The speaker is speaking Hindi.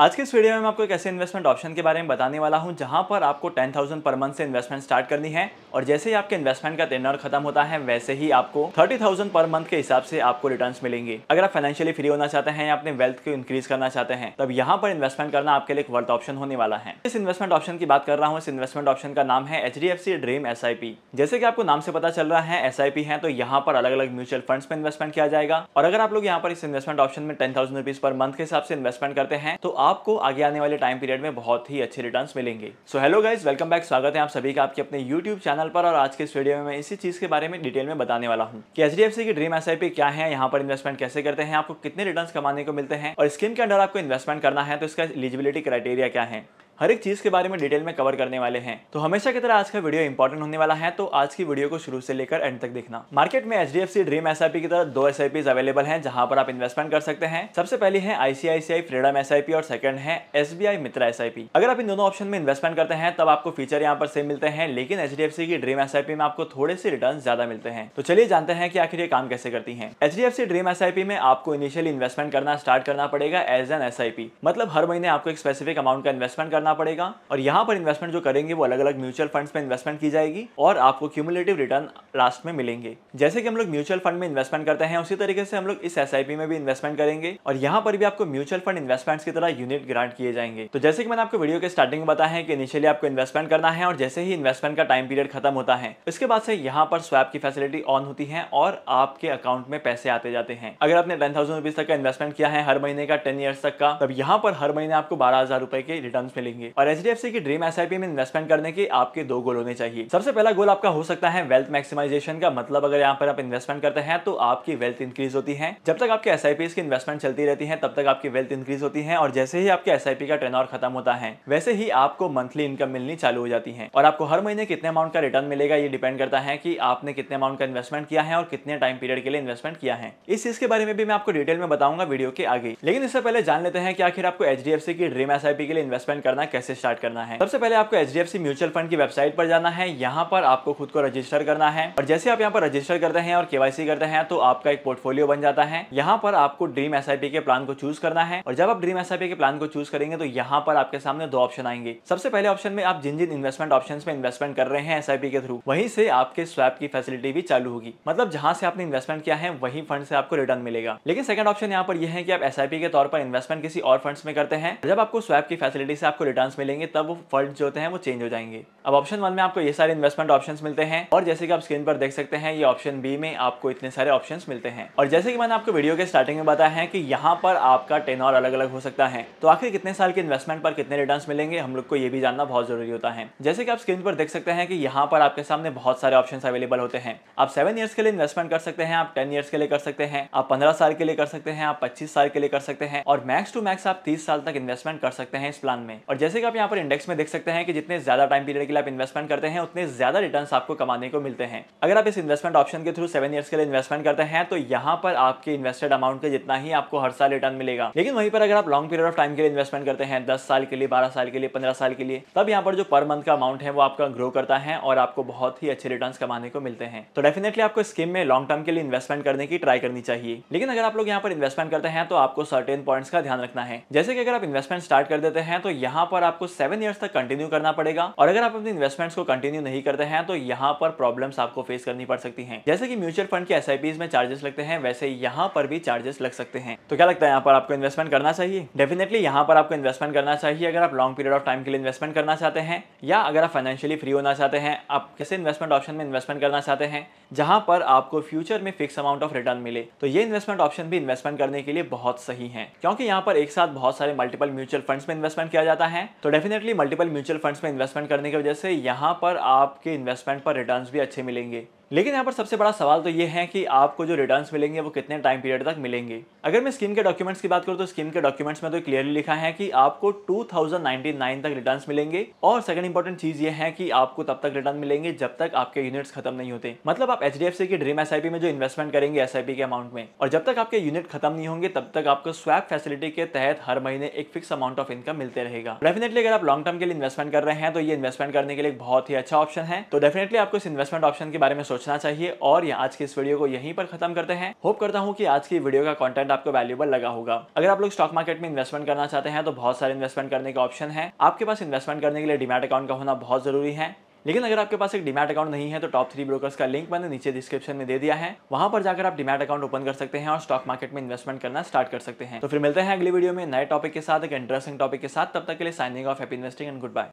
आज के इस वीडियो में मैं आपको एक ऐसे इन्वेस्टमेंट ऑप्शन के बारे में बताने वाला हूं जहां पर आपको 10,000 पर मंथ से इन्वेस्टमेंट स्टार्ट करनी है और जैसे ही आपके इन्वेस्टमेंट का टेनर खत्म होता है वैसे ही आपको 30,000 पर मंथ के हिसाब से आपको रिटर्न्स मिलेंगे अगर आप फाइनेंशियली फ्री होना चाहते हैं या अपने वेल्थ को इंक्रीज करना चाहते हैं तब यहाँ पर इन्वेस्टमेंट करना आपके लिए एक वर्थ ऑप्शन होने वाला है इस इन्वेस्टमेंट ऑप्शन की बात कर रहा हूँ इस इन्वेस्टमेंट ऑप्शन का नाम है H D F C dream S I P जैसे कि आपको नाम से पता चल रहा है एस है तो यहाँ पर अलग अलग म्यूचुअल फंड में इन्वेस्टमेंट किया जाएगा और अगर आप लोग यहाँ पर इस इन्वेस्टमेंट ऑप्शन में ten thousand rupees per month के हिसाब से इन्वेस्टमेंट करते हैं तो आपको आगे आने वाले टाइम पीरियड में बहुत ही अच्छे रिटर्न मिलेंगे so hello guys welcome back स्वागत है आप सभी का आपके अपने यूट्यूब चैनल पर और आज के इस वीडियो में मैं इसी चीज के बारे में डिटेल में बताने वाला हूँ कि एच डी एफ सी की ड्रीम एस क्या है यहाँ पर इन्वेस्टमेंट कैसे करते हैं आपको कितने रिटर्न कमाने को मिलते हैं और स्कीम के अंडर आपको इन्वेस्टमेंट करना है तो इसका एलिजिबिलिटी क्राइटेरिया क्या है हर एक चीज़ के बारे में डिटेल में कवर करने वाले हैं तो हमेशा की तरह आज का वीडियो इंपॉर्टेंट होने वाला है तो आज की वीडियो को शुरू से लेकर एंड तक देखना मार्केट में H D F C dream S I P की तरह दो एस आई पी अवेलेबल है जहां पर आप इन्वेस्टमेंट कर सकते हैं सबसे पहली है ICICI freedom S I P और सेकंड है S B I Mitra S I P अगर आप इन दोनों ऑप्शन में इन्वेस्टमेंट करते हैं तब आपको फीचर यहाँ पर सेम मिलते हैं लेकिन एच डी एफ सी की ड्रीम एस आई पी में आपको थोड़े से रिटर्न ज्यादा मिलते हैं तो चलिए जानते हैं कि आखिर ये काम कैसे करती है H D F C dream S I P में आपको इनिशियली इन्वेस्टमेंट करना स्टार्ट करना पड़ेगा as an S I P मतलब हर महीने आपको एक स्पेसिफिक अमाउंट का इन्वेस्टमेंट करना पड़ेगा और यहाँ पर इन्वेस्टमेंट जो करेंगे वो अलग अलग म्यूचुअल फंड्स में इन्वेस्टमेंट की जाएगी और आपको क्यूमुलेटिव रिटर्न लास्ट में मिलेंगे जैसे कि हम लोग म्यूचुअल फंड में इन्वेस्टमेंट करते हैं उसी तरीके से हम लोग इस एस में भी इन्वेस्टमेंट करेंगे और यहाँ पर भी आपको म्यूचुअल फंड इन्वेस्टमेंट्स की तरह यूनिट ग्रांट किए जाएंगे तो जैसे कि मैंने आपको वीडियो के स्टार्टिंग में बताया कि इनिशियली आपको इन्वेस्टमेंट करना है और जैसे ही इन्वेस्टमेंट का टाइम पीरियड खत्म होता है इसके बाद से यहाँ पर स्वैप की फैसिलिटी ऑन होती है और आपके अकाउंट में पैसे आते जाते हैं अगर आपने टेन थाउजेंड रुपीज तक का इन्वेस्टमेंट किया है हर महीने का टेन ईयर्स तक का तब यहाँ पर हर महीने आपको बारह हजार रुपए के रिटर्न मिलेंगे करेंगे और एच डी एफ सी की ड्रीम एस में इन्वेस्टमेंट करने के आपके दो गोल होने चाहिए सबसे पहला गोल आपका हो सकता है वेल्थ मैक्सिमाइजेशन का मतलब अगर यहाँ पर आप इन्वेस्टमेंट करते हैं तो आपकी वेल्थ इंक्रीज होती है जब तक आपके एस आई की इन्वेस्टमेंट चलती रहती है तब तक आपकी वेल्थ इंक्रीज होती है और जैसे ही आपके एस का टर्न खत्म होता है वैसे ही आपको मंथली इनकम मिलनी चालू हो जाती है और आपको हर महीने कितने अमाउंट का रिटर्न मिलेगा ये डिपेंड करता है कि आपने कितने अमाउंट का इन्वेस्टमेंट किया है और कितने टाइम पीरियड के लिए इन्वेस्टमेंट किया है इस चीज के बारे में भी मैं आपको डिटेल में बताऊंगा वीडियो के आगे लेकिन इससे पहले जान लेते हैं कि आखिर आपको एच की ड्रीम एस के लिए इन्वेस्टमेंट करना करना है कैसे स्टार्ट करना है सबसे पहले आपको एच म्यूचुअल फंड की वेबसाइट पर जाना है यहाँ पर आपको खुद को रजिस्टर करना है और जैसे आप यहाँ पर रजिस्टर करते हैं और केवासी करते हैं तो आपका एक पोर्टफोलियो बन जाता है यहाँ पर आपको ड्रीम एस के प्लान को चूज करना है और जब आप ड्रीम एस के प्लान को चूज करेंगे तो यहाँ पर आपके सामने दो ऑप्शन आएंगे सबसे पहले ऑप्शन में आप जिन जिन इन्वेस्टमेंट ऑप्शन में इन्वेस्टमेंट कर रहे हैं एस के थ्रू वहीं से आपके स्वैप की फैसिलिटी भी चालू होगी मतलब जहां से आपने इन्वेस्टमेंट किया है वही फंड से आपको रिटर्न मिलेगा लेकिन सेकंड ऑप्शन यहाँ पर यह है कि आप एस के तौर पर इन्वेस्टमेंट किसी और फंड्स में करते हैं जब आपको स्वैप की फैसिलिटी से आपको रिटर्न मिलेंगे तब वो फंड जो होते हैं वो चेंज हो जाएंगे अब ऑप्शन वन में आपको ये सारे इन्वेस्टमेंट ऑप्शन मिलते हैं और जैसे कि आप स्क्रीन पर देख सकते हैं ये ऑप्शन बी में आपको इतने सारे ऑप्शन मिलते हैं और जैसे कि मैंने आपको वीडियो के स्टार्टिंग में बताया है कि यहाँ पर आपका टेन और अलग अलग हो सकता है तो आखिर कितने साल के इन्वेस्टमेंट पर कितने रिटर्न मिलेंगे हम लोग को ये भी जानना बहुत जरूरी होता है जैसे कि आप स्क्रीन पर देख सकते हैं कि यहाँ पर आपके सामने बहुत सारे ऑप्शन अवेलेबल होते हैं आप सेवन ईयर्स के लिए इन्वेस्टमेंट कर सकते हैं आप टेन ईयर्स के लिए कर सकते हैं आप पंद्रह साल के लिए कर सकते हैं आप पच्चीस साल के लिए कर सकते हैं और मैक्स टू मैक्स आप तीस साल तक इन्वेस्टमेंट कर सकते हैं इस प्लान में और जैसे कि आप यहाँ पर इंडेक्स में देख सकते हैं कि जितने ज्यादा टाइम पीरियड के लिए आप इन्वेस्टमेंट करते हैं उतने ज्यादा रिटर्न आपको कमाने को मिलते हैं अगर आप इस इन्वेस्टमेंट ऑप्शन के थ्रू सेवन ईयर्स के लिए इन्वेस्टमेंट करते हैं तो यहाँ पर आपके इन्वेस्टेड अमाउंट का जितना ही आपको हर साल रिटर्न मिलेगा लेकिन वहीं पर अगर आप लॉन्ग पीरियड ऑफ टाइम के लिए इन्वेस्टमेंट करते हैं दस साल के लिए बारह साल के लिए पंद्रह साल के लिए तब यहाँ पर जो पर मंथ का अमाउंट है वो आपका ग्रो करता है और आपको बहुत ही अच्छे रिटर्न कमाने को मिलते हैं तो डेफिनेटली आपको स्कीम में लॉन्ग टर्म के लिए इन्वेस्टमेंट करने की ट्राई करनी चाहिए लेकिन अगर आप लोग यहाँ पर इन्वेस्टमेंट करते हैं तो आपको सर्टेन पॉइंट्स का ध्यान रखना है जैसे कि अगर आप इन्वेस्टमेंट स्टार्ट कर देते हैं तो यहाँ पर आपको सेवन ईयर्स तक कंटिन्यू करना पड़ेगा और अगर आप अपने इन्वेस्टमेंट्स को कंटिन्यू नहीं करते हैं तो यहाँ पर प्रॉब्लम्स आपको फेस करनी पड़ सकती हैं जैसे कि म्यूचुअल फंड के एस में चार्जेस लगते हैं वैसे यहाँ पर भी चार्जेस लग सकते हैं तो क्या लगता है यहाँ पर आपको इन्वेस्टमेंट करना चाहिए डेफिनेटली यहाँ पर आपको इन्वेस्टमेंट करना चाहिए अगर आप लॉन्ग पीरियड ऑफ टाइम के लिए इन्वेस्टमेंट करना चाहते हैं या अगर आप फाइनेंशियली फ्री होना चाहते हैं आप कैसे इन्वेस्टमेंट ऑप्शन में इन्वेस्टमेंट करना चाहते हैं जहां पर आपको फ्यूचर में फिक्स अमाउंट ऑफ रिटर्न मिले तो ये इन्वेस्टमेंट ऑप्शन भी इन्वेस्टमेंट करने के लिए बहुत सही है क्योंकि यहाँ पर एक साथ बहुत सारे मल्टीपल म्यूचुअल फंड्स में इन्वेस्टमेंट किया जाता है है तो डेफिनेटली मल्टीपल म्यूचुअल फंड्स में इन्वेस्टमेंट करने की वजह से यहाँ पर आपके इन्वेस्टमेंट पर रिटर्न भी अच्छे मिलेंगे लेकिन यहाँ पर सबसे बड़ा सवाल तो ये है कि आपको जो रिटर्न्स मिलेंगे वो कितने टाइम पीरियड तक मिलेंगे अगर मैं स्कीम के डॉक्यूमेंट्स की बात करूँ तो स्कीम के डॉक्यूमेंट्स में तो क्लियरली लिखा है कि आपको 2099 तक रिटर्न्स मिलेंगे और सेकंड इंपॉर्टेंट चीज ये है कि आपको तब तक रिटर्न मिलेंगे जब तक आपके यूनिट्स खत्म नहीं होते मतलब आप एच की ड्रीम एस में जो इन्वेस्टमेंट करेंगे एस के अमाउंट में और जब तक आपके यूनिट खत्म नहीं होंगे तब तक आपको स्वैप फैसिलिटी के तहत हर महीने एक फिक्स अमाउंट ऑफ इनकम मिलते रहेगा डेफिनेटली अगर आप लॉन्ग टर्म के लिए इन्वेस्टमेंट कर रहे हैं तो ये इन्वेस्टमेंट करने के लिए बहुत ही अच्छा ऑप्शन है तो डेफिनेटली आपको इस इन्वेस्टमेंट ऑप्शन के बारे में सोच सोचना चाहिए और यहाँ आज के इस वीडियो को यहीं पर खत्म करते हैं होप करता हूँ कि आज की वीडियो का कंटेंट आपको वैल्यूबल लगा होगा अगर आप लोग स्टॉक मार्केट में इन्वेस्टमेंट करना चाहते हैं तो बहुत सारे इन्वेस्टमेंट करने के ऑप्शन है आपके पास इन्वेस्टमेंट करने के लिए डिमेट अकाउंट का होना बहुत जरूरी है लेकिन अगर आपके पास एक डिमेट अकाउंट नहीं है तो टॉप थ्री ब्रोकर्स का लिंक मैंने नीचे डिस्क्रिप्शन में दे दिया है वहां पर जाकर आप डिमेट अकाउंट ओपन कर सकते हैं और स्टॉक मार्केट में इन्वेस्टमेंट करना स्टार्ट कर सकते हैं तो फिर मिलते हैं अगली वीडियो में नए टॉपिक के साथ एक इंटरेस्टिंग टॉपिक के साथ तब तक के लिए signing off happy investing and good bye